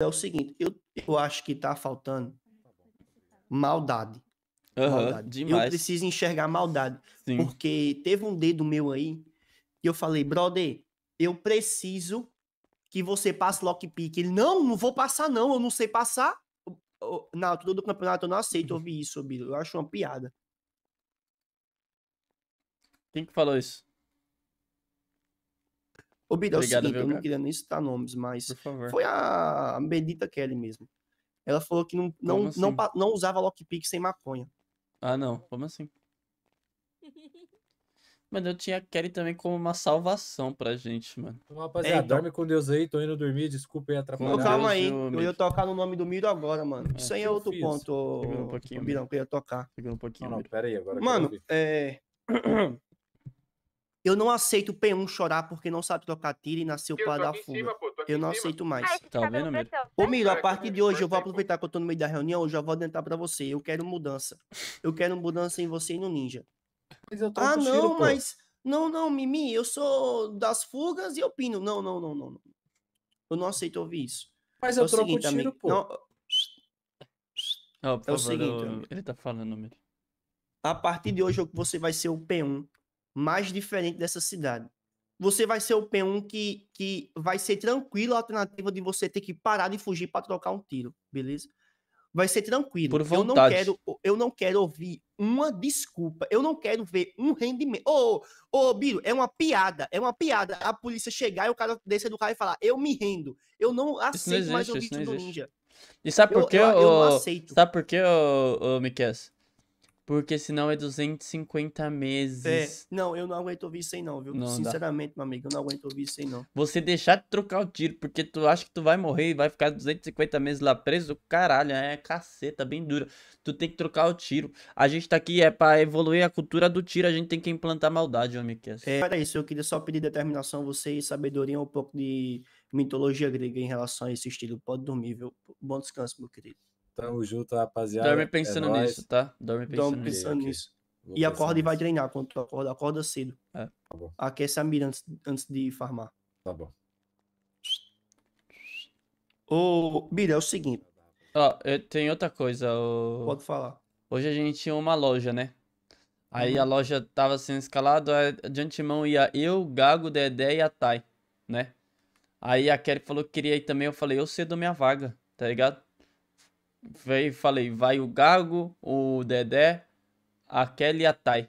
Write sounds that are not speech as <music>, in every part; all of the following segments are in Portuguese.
é o seguinte, eu, eu acho que tá faltando tá maldade. Uhum, maldade. Eu preciso enxergar maldade. Sim. Porque teve um dedo meu aí e eu falei, brother, eu preciso que você passe lockpick. Ele, não, não vou passar, não, eu não sei passar. Na altura do campeonato eu não aceito ouvir isso, Bilo. Eu acho uma piada. Quem que falou isso? Ô, é o seguinte, viu, eu não queria nem citar nomes, mas foi a Benita Kelly mesmo. Ela falou que não, não, assim? não, não usava lockpick sem maconha. Ah, não. Como assim? Mano, eu tinha a Kelly também como uma salvação pra gente, mano. Rapaziada, é, então... dorme com Deus aí, tô indo dormir, desculpa aí atrapalhar. Ô, calma aí, eu, ia tocar no nome do Miro agora, mano. É, Isso aí é outro fiz. ponto, um pouquinho, que eu ia tocar. Segura um pouquinho. Não, não, pera aí agora. Mano, é... <clears throat> Eu não aceito o P1 chorar porque não sabe trocar tiro e nasceu para dar fuga. Cima, eu não aceito mais. Ah, tá vendo, Miro? Ô, Miro, a partir de hoje eu vou aproveitar que eu tô no meio da reunião, eu já vou adiantar para você. Eu quero mudança. Eu quero mudança em você e no Ninja. ah, não, tiro, mas... Não, não, Mimi, eu sou das fugas e eu pino. Não, não, não, não. Eu não aceito ouvir isso. Mas é eu é troco seguinte, o tiro, amigo. pô. Não... Oh, é favor, o seguinte, eu... ele tá falando, Miro. A partir de hoje você vai ser o P1 mais diferente dessa cidade. Você vai ser o P1 que, que vai ser tranquilo a alternativa de você ter que parar de fugir para trocar um tiro, beleza? Vai ser tranquilo. Por vontade. Eu não quero, eu não quero ouvir uma desculpa. Eu não quero ver um rendimento. Ô, oh, ô, oh, Biro, é uma piada. É uma piada a polícia chegar e o cara descer do carro e falar: Eu me rendo. Eu não aceito não existe, mais o vídeo do Ninja. E sabe por quê? Eu, eu, eu, não aceito. Sabe por quê, ô, ô Miquel? Porque senão é 250 é, meses. É. Não, eu não aguento ouvir isso aí não, viu? Não Sinceramente, dá. meu amigo, eu não aguento ouvir isso aí não. Você deixar de trocar o tiro, porque tu acha que tu vai morrer e vai ficar 250 meses lá preso, caralho, é caceta, bem dura. Tu tem que trocar o tiro. A gente tá aqui é pra evoluir a cultura do tiro, a gente tem que implantar maldade, homem. Que é, assim. é era isso, eu queria só pedir determinação a você e sabedoria um pouco de mitologia grega em relação a esse estilo. Pode dormir, viu? Bom descanso, meu querido. Tamo junto, rapaziada. Dorme é pensando é nisso, tá? Dorme pensando, Dorme pensando nisso. Okay. E acorda e vai treinar quando tu acorda. Acorda cedo. É. Tá bom. Aquece é a mira antes, antes de farmar. Tá bom. Ô, Bira, é o seguinte. Ó, oh, outra coisa. O... Pode falar. Hoje a gente tinha uma loja, né? Aí uhum. a loja tava sendo escalada, de antemão ia eu, Gago, Dedé e a Thay, né? Aí a Kelly falou que queria ir também, eu falei, eu cedo minha vaga, tá ligado? veio, falei, vai o Gago, o Dedé, a Kelly e a Thay.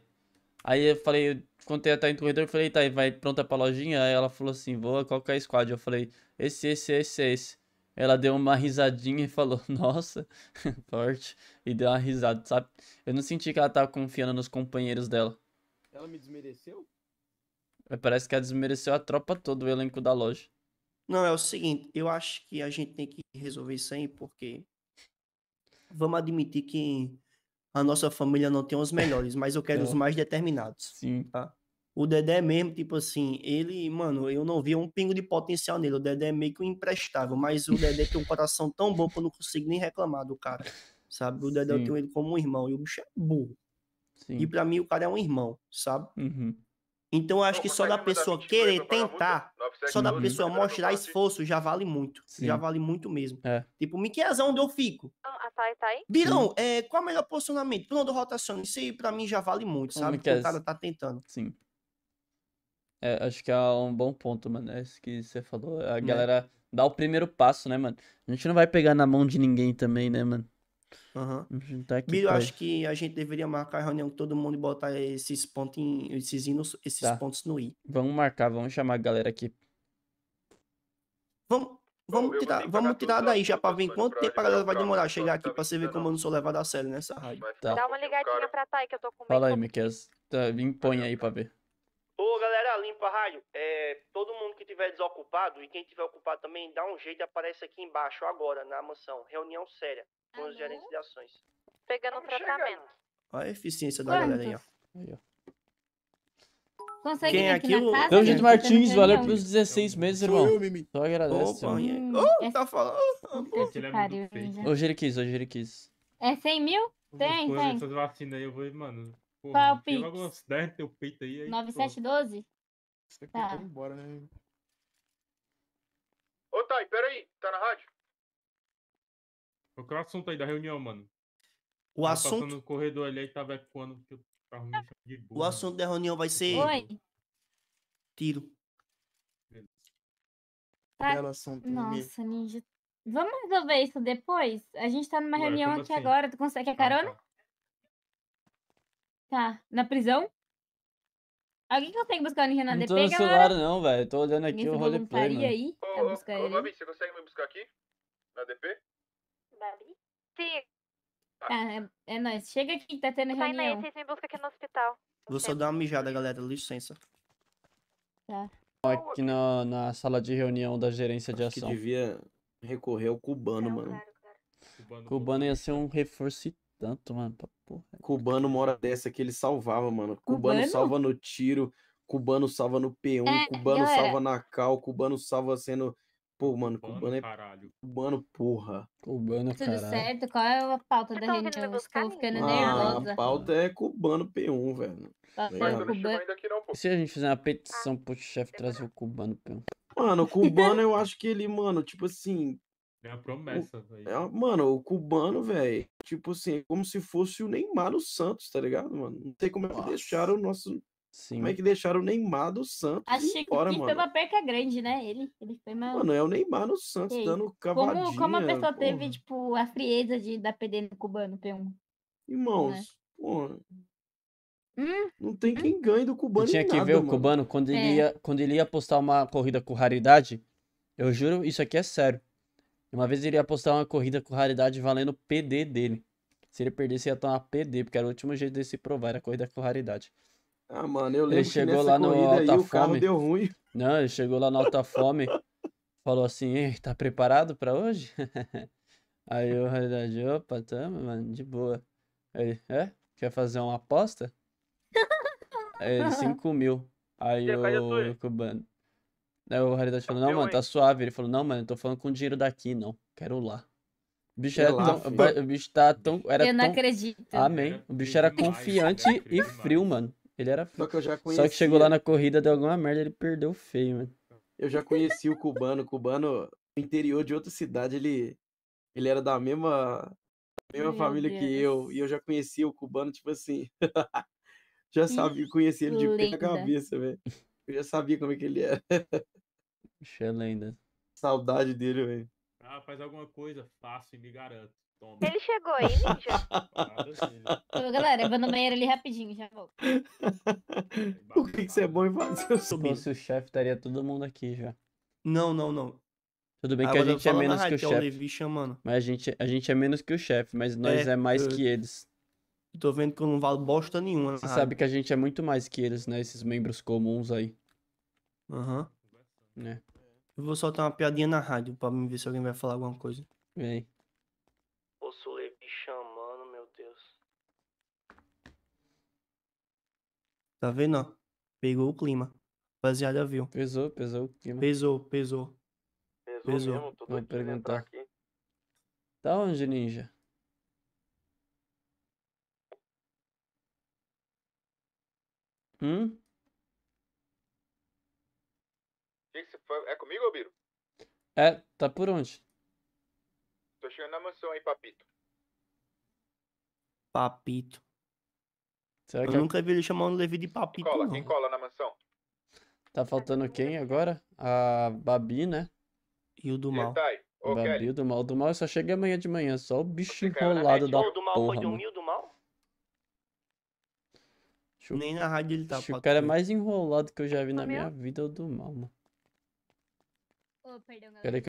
Aí eu falei, eu contei a Thay no corredor, eu falei, Thay, vai pronta pra lojinha? Aí ela falou assim, vou, qual que é a squad? Eu falei, esse, esse, esse, esse. Ela deu uma risadinha e falou, <laughs> nossa, <laughs> forte. E deu uma risada, sabe? Eu não senti que ela tava confiando nos companheiros dela. Ela me desmereceu? É, parece que ela desmereceu a tropa toda, o elenco da loja. Não, é o seguinte, eu acho que a gente tem que resolver isso aí, porque vamos admitir que a nossa família não tem os melhores, mas eu quero é. os mais determinados. Sim. Tá? O Dedé mesmo, tipo assim, ele, mano, eu não via um pingo de potencial nele. O Dedé é meio que um imprestável, mas o Dedé tem um coração tão bom que eu não consigo nem reclamar do cara. Sabe? O Dedé Sim. eu tenho ele como um irmão. E o bicho é burro. Sim. E para mim o cara é um irmão, sabe? Uhum. Então eu acho não, que só da pessoa querer tentar, só da pessoa mostrar esforço já vale muito. Sim. Já vale muito mesmo. É. Tipo, Miquelzão onde eu fico. Ah, tá tá aí. Birão, é, qual é o melhor posicionamento? Plano rotação, isso aí pra mim já vale muito, sabe? É Porque é o cara tá tentando. Sim. É, acho que é um bom ponto, mano. É isso que você falou. A né? galera dá o primeiro passo, né, mano? A gente não vai pegar na mão de ninguém também, né, mano? Uhum. -huh. Tá aqui, Biro, acho que a gente deveria marcar a reunião com todo mundo e botar esses pontos, em, esses, hinos, esses tá. pontos no i. Vamos marcar, vamos chamar a galera aqui. Vamos, Vamos tirar, vamos tirar daí já pra ver quanto tempo a galera vai demorar a chegar aqui pra você ver como eu não sou levado a sério nessa rádio. Tá. Dá uma ligadinha pra Thay que eu tô com medo. Fala aí, Miquel. Tá, me impõe aí pra ver. Ô, galera, limpa a rádio. É, todo mundo que tiver desocupado e quem tiver ocupado também, dá um jeito e aparece aqui embaixo agora, na mansão. Reunião séria com os gerentes de ações. Pegando o tratamento. Olha a eficiência da galera aí, ó. Aí, ó. Consegue Quem aqui, aqui na casa? Então, Júlio Martins, valeu pelos 16 meses, irmão. Só agradece. Opa, hum, oh, tá falando. É hoje ele quis, hoje ele quis. É 100 mil? Tem, coisas, tem. Essas vacinas aí, eu vou, mano. Porra, Qual é o Pix? Logo peito aí. aí 9712? Você tá. embora, né? Ô, Thay, peraí. Tá na rádio? Qual é o assunto aí da reunião, mano? O tá assunto. Passando no corredor ali, aí tava tá ecoando. Tipo, Tá o assunto da reunião vai ser. Oi. Tiro. Tá. assunto. Nossa, Ninja. Vamos resolver isso depois? A gente tá numa Ué, reunião aqui assim? agora. Tu consegue a ah, carona? Tá. tá. Na prisão? Alguém consegue buscar o Ninja na DP, galera? Não tô no celular não, velho. Tô olhando aqui Ninguém o roleplay, mano. aí? Tá ô, ô, ô, Babi, você consegue me buscar aqui? Na DP? Babi? Sim. Ah, é, é nóis. Chega aqui, tá tendo Sai reunião. Sai daí, vocês me buscam aqui no hospital. Vou só dar uma mijada, galera. Licença. Tá. Aqui na, na sala de reunião da gerência de ação. que devia recorrer ao cubano, Não, mano. Claro, claro. Cubano, cubano ia ser um reforço e tanto, mano. Porra. Cubano, uma hora dessa que ele salvava, mano. Cubano, cubano salva no tiro, cubano salva no P1, é, cubano galera. salva na cal, cubano salva sendo Pô, mano, cubano, cubano é. Caralho. Cubano, porra. Cubano, é Tudo caralho. certo? Qual é a pauta da reunião? Estou ficando ah, nervosa. A pauta é cubano P1, velho. Mas tá é aqui, Não, Se a gente fizer uma petição ah, pro chefe trazer o cubano P1. Mano, o <laughs> cubano eu acho que ele, mano, tipo assim. É uma promessa, velho. É, mano, o cubano, velho, tipo assim, é como se fosse o Neymar no Santos, tá ligado, mano? Não tem como é que deixaram o nosso Sim. Como é que deixaram o Neymar do Santos Achei embora, que mano? foi uma perca grande, né? Ele, ele foi uma... Mano, é o Neymar no Santos, Ei. dando cavadinha. Como, como a pessoa porra. teve, tipo, a frieza de dar PD no cubano, P1? Né? Irmãos, né? porra... Hum? Não tem hum? quem ganhe do cubano eu tinha que nada, ver o cubano, quando, é. ele ia, quando ele ia apostar uma corrida com raridade, eu juro, isso aqui é sério. Uma vez ele ia apostar uma corrida com raridade valendo PD dele. Se ele perdesse, ia tomar PD, porque era o último jeito de se provar, era corrida com raridade. Ah, mano, eu lembro ele chegou lá no alta aí, fome. deu ruim. Não, ele chegou lá na alta fome, falou assim: Ei, tá preparado para hoje? <laughs> aí o realidade, opa, tamo, mano, de boa. Ele, é? Quer fazer uma aposta? aí ele, 5 <laughs> mil. Aí o cubano. Aí o realidade falou: Não, mano, tá suave. Ele falou: Não, mano, eu tô falando com dinheiro daqui, não. Quero lá. O bicho, era lá, tão, o bicho tá tão. Era eu não tão... acredito. Amém. O bicho era confiante né? e frio, mano. Ele era Só que eu já conhecia. Só que chegou lá na corrida, deu alguma merda, ele perdeu feio, mano. Eu já conheci o cubano. O cubano, interior de outra cidade, ele, ele era da mesma, da mesma família Deus. que eu. E eu já conhecia o cubano, tipo assim. <laughs> já sabia, conhecia ele de pé na cabeça, velho. Eu já sabia como é que ele era. Puxa, é lenda. Saudade dele, velho. Ah, faz alguma coisa fácil, me garanto. Tome. Ele chegou aí, <laughs> ninja. galera, eu vou no banheiro ali rapidinho, já vou. o que, que você é bom em fazer? Se fosse o chefe, estaria todo mundo aqui já. Não, não, não. Tudo bem ah, que a gente é menos que o chefe. Mas a gente, a gente é menos que o chefe, mas nós é, é mais eu... que eles. tô vendo que eu não valo bosta nenhuma. Você sabe que a gente é muito mais que eles, né? Esses membros comuns aí. Aham. Uhum. Eu vou soltar uma piadinha na rádio pra ver se alguém vai falar alguma coisa. Vem. Tá vendo, ó? Pegou o clima. Rapaziada, viu? Pesou, pesou o clima. Pesou, pesou. Pesou, pesou. mesmo, tô Vou perguntar. Aqui. Tá onde, ninja? Hum? É comigo, Albiro? É, tá por onde? Tô chegando na mansão aí, papito. Papito. Será eu é nunca vi ele chamando o Levi de papito. Quem cola, não. quem cola na mansão? Tá faltando quem agora? A Babi, né? E o do mal. Babi, o do mal. O do mal só chega amanhã de manhã, só o bicho né? enrolado da porra. Né? O do mal porra, foi o do mal? Nem na rádio ele tá, O cara é mais enrolado que eu já vi na tá minha vida é o do mal, mano. Oh, perdão, galera.